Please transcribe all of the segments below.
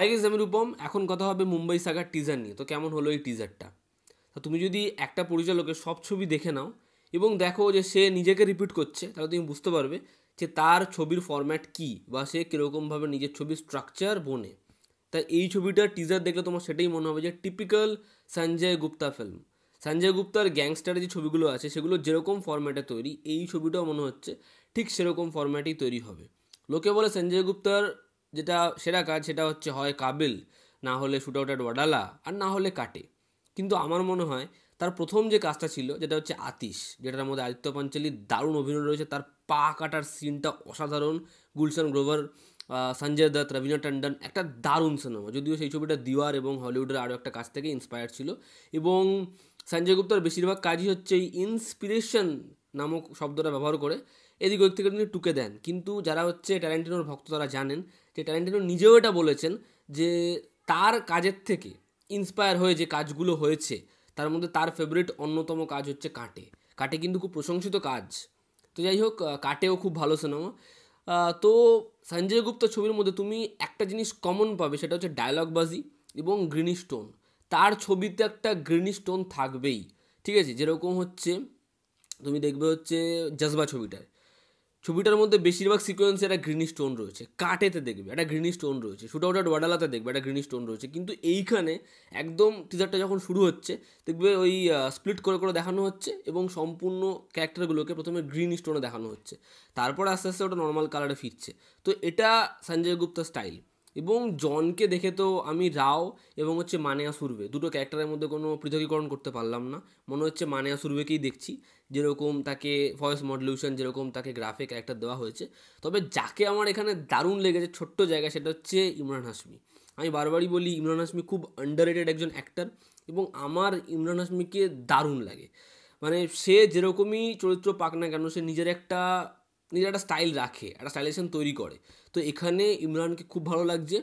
I guess আমি রূপম এখন কথা হবে মুম্বাই সাগার টিজার নিয়ে তো কেমন হলো এই টিজারটা তুমি যদি একটা পরিচালকের সব ছবি দেখে নাও এবং দেখো যে সে নিজেকে রিপিট করছে তাহলে তুমি বুঝতে পারবে যে তার ছবির ফরম্যাট কি বা সে কীরকমভাবে নিজের ছবির স্ট্রাকচার বনে তাই এই ছবিটার টিজার দেখলে তোমার সেটাই মনে হবে যে টিপিক্যাল সঞ্জয় গুপ্তা ফিল্ম সঞ্জয় গুপ্তার গ্যাংস্টারের যে ছবিগুলো আছে সেগুলো যেরকম ফরম্যাটে তৈরি এই ছবিটাও মনে হচ্ছে ঠিক সেরকম ফরম্যাটেই তৈরি হবে লোকে বলে সঞ্জয় গুপ্তার যেটা সেরা কাজ সেটা হচ্ছে হয় কাবিল না হলে শুট আউট অ্যাট ওয়াডালা আর না হলে কাটে কিন্তু আমার মনে হয় তার প্রথম যে কাজটা ছিল যেটা হচ্ছে আতিশ যেটার মধ্যে আদিত্য পাঞ্চালির দারুণ অভিনয় রয়েছে তার পা কাটার সিনটা অসাধারণ গুলশান গ্রোভার সঞ্জয় দত্ত রবীন্দ্র টান্ডন একটা দারুণ সিনেমা যদিও সেই ছবিটা দিওয়ার এবং হলিউডের আরও একটা কাজ থেকে ইন্সপায়ার ছিল এবং সঞ্জয় গুপ্তার বেশিরভাগ কাজই হচ্ছে এই ইন্সপিরেশন নামক শব্দটা ব্যবহার করে এদিক ওদিক থেকে তিনি টুকে দেন কিন্তু যারা হচ্ছে ট্যালেন্টিনোর ভক্ত তারা জানেন যে ট্যালেন্টিনো নিজেও এটা বলেছেন যে তার কাজের থেকে ইন্সপায়ার হয়ে যে কাজগুলো হয়েছে তার মধ্যে তার ফেভারিট অন্যতম কাজ হচ্ছে কাটে কাটে কিন্তু খুব প্রশংসিত কাজ তো যাই হোক কাটেও খুব ভালো সিনেমা তো সঞ্জয় গুপ্ত ছবির মধ্যে তুমি একটা জিনিস কমন পাবে সেটা হচ্ছে ডায়লগবাজি এবং গ্রিনি স্টোন তার ছবিতে একটা গ্রিনি স্টোন থাকবেই ঠিক আছে যেরকম হচ্ছে তুমি দেখবে হচ্ছে জজবা ছবিটার ছবিটার মধ্যে বেশিরভাগ সিকোয়েন্সে একটা গ্রিনি স্টোন রয়েছে কাটেতে দেখবে একটা গ্রিনি স্টোন রয়েছে শুট আউট ওয়াডালাতে দেখবে একটা গ্রিনি স্টোন রয়েছে কিন্তু এইখানে একদম টিজারটা যখন শুরু হচ্ছে দেখবে ওই স্প্লিট করে করে দেখানো হচ্ছে এবং সম্পূর্ণ ক্যারেক্টারগুলোকে প্রথমে গ্রিন স্টোনে দেখানো হচ্ছে তারপর আস্তে আস্তে ওটা নর্মাল কালারে ফিরছে তো এটা সঞ্জয় গুপ্তা স্টাইল এবং জনকে দেখে তো আমি রাও এবং হচ্ছে মানেয়া সুরবে দুটো ক্যারেক্টারের মধ্যে কোনো পৃথকীকরণ করতে পারলাম না মনে হচ্ছে মানেয়া সুরভেকেই দেখছি যেরকম তাকে ভয়েস মডলিউশন যেরকম তাকে গ্রাফে ক্যারেক্টার দেওয়া হয়েছে তবে যাকে আমার এখানে দারুণ লেগেছে ছোট্ট জায়গা সেটা হচ্ছে ইমরান হাসমি আমি বারবারই বলি ইমরান হাসমি খুব আন্ডারেটেড একজন অ্যাক্টার এবং আমার ইমরান হাসমিকে দারুণ লাগে মানে সে যেরকমই চরিত্র পাক না কেন সে নিজের একটা নিজের একটা স্টাইল রাখে একটা স্টাইলেশন তৈরি করে তো এখানে ইমরানকে খুব ভালো লাগছে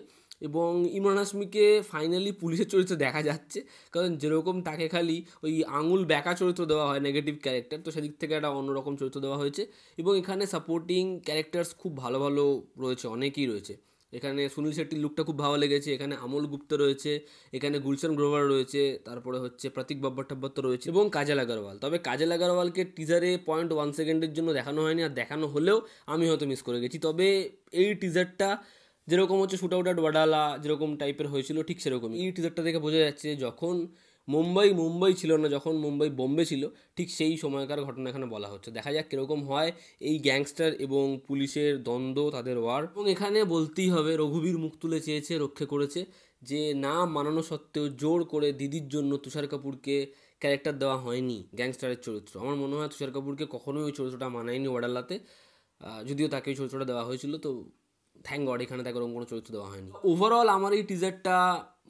এবং ইমরান হাসমিকে ফাইনালি পুলিশের চরিত্র দেখা যাচ্ছে কারণ যেরকম তাকে খালি ওই আঙুল ব্যাকা চরিত্র দেওয়া হয় নেগেটিভ ক্যারেক্টার তো সেদিক থেকে একটা অন্যরকম চরিত্র দেওয়া হয়েছে এবং এখানে সাপোর্টিং ক্যারেক্টার্স খুব ভালো ভালো রয়েছে অনেকেই রয়েছে এখানে সুনীল শেট্টির লুকটা খুব ভালো লেগেছে এখানে আমল গুপ্ত রয়েছে এখানে গুলশান গ্রোভার রয়েছে তারপরে হচ্ছে প্রতীক বাব্বর টাব্বর তো রয়েছে এবং কাজল আগরওয়াল তবে কাজল আগরওয়ালকে টিজারে পয়েন্ট ওয়ান সেকেন্ডের জন্য দেখানো হয়নি আর দেখানো হলেও আমি হয়তো মিস করে গেছি তবে এই টিজারটা যেরকম হচ্ছে শুট আউট আট ওয়াডালা যেরকম টাইপের হয়েছিল ঠিক সেরকমই এই টিজারটা দেখে বোঝা যাচ্ছে যখন মুম্বাই মুম্বাই ছিল না যখন মুম্বাই বোম্বে ছিল ঠিক সেই সময়কার ঘটনা এখানে বলা হচ্ছে দেখা যাক কীরকম হয় এই গ্যাংস্টার এবং পুলিশের দ্বন্দ্ব তাদের ওয়ার এবং এখানে বলতেই হবে রঘুবীর মুখ তুলে চেয়েছে রক্ষে করেছে যে না মানানো সত্ত্বেও জোর করে দিদির জন্য তুষার কাপুরকে ক্যারেক্টার দেওয়া হয়নি গ্যাংস্টারের চরিত্র আমার মনে হয় তুষার কাপুরকে কখনোই ওই চরিত্রটা মানায়নি ওয়াডালাতে যদিও তাকে ওই চরিত্রটা দেওয়া হয়েছিল তো থ্যাংক গড এখানে তাকে ওরকম কোনো চরিত্র দেওয়া হয়নি ওভারঅল আমার এই টিজারটা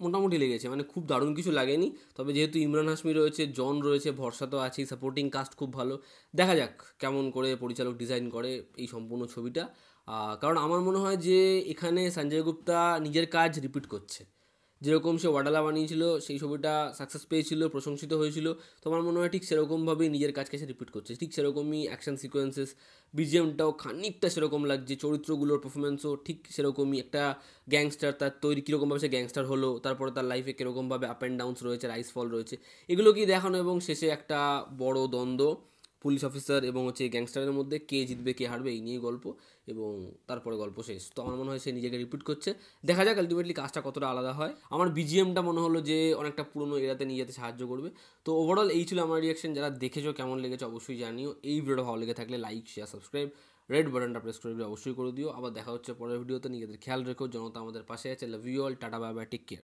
মোটামুটি লেগেছে মানে খুব দারুণ কিছু লাগেনি তবে যেহেতু ইমরান হাসমি রয়েছে জন রয়েছে ভরসা তো আছেই সাপোর্টিং কাস্ট খুব ভালো দেখা যাক কেমন করে পরিচালক ডিজাইন করে এই সম্পূর্ণ ছবিটা কারণ আমার মনে হয় যে এখানে সঞ্জয় গুপ্তা নিজের কাজ রিপিট করছে যেরকম সে ওয়াডালা বানিয়েছিল সেই ছবিটা সাকসেস পেয়েছিল প্রশংসিত হয়েছিল তোমার মনে হয় ঠিক সেরকমভাবেই নিজের কাজকে সে রিপিট করছে ঠিক সেরকমই অ্যাকশন সিকোয়েন্সেস বিজিএমটাও খানিকটা সেরকম লাগছে চরিত্রগুলোর পারফরমেন্সও ঠিক সেরকমই একটা গ্যাংস্টার তার তৈরি কীরকমভাবে সে গ্যাংস্টার হলো তারপরে তার লাইফে কীরকমভাবে আপ অ্যান্ড ডাউনস রয়েছে রাইস ফল রয়েছে এগুলোকেই দেখানো এবং শেষে একটা বড় দ্বন্দ্ব পুলিশ অফিসার এবং হচ্ছে গ্যাংস্টারের মধ্যে কে জিতবে কে হারবে এই নিয়ে গল্প এবং তারপরে গল্প শেষ তো আমার মনে হয় সে নিজেকে রিপিট করছে দেখা যাক আলটিমেটলি কাজটা কতটা আলাদা হয় আমার বিজিএমটা মনে হলো যে অনেকটা পুরনো এরাতে নিয়ে যেতে সাহায্য করবে তো ওভারঅল এই ছিল আমার রিয়াকশন যারা দেখেছো কেমন লেগেছে অবশ্যই জানিও এই ভিডিওটা ভালো লেগে থাকলে লাইক শেয়ার সাবস্ক্রাইব রেড বাটনটা প্রেস করে অবশ্যই করে দিও আবার দেখা হচ্ছে পরের ভিডিওতে নিজেদের খেয়াল রেখো জনতা আমাদের পাশে আছে love you all tata bye bye take care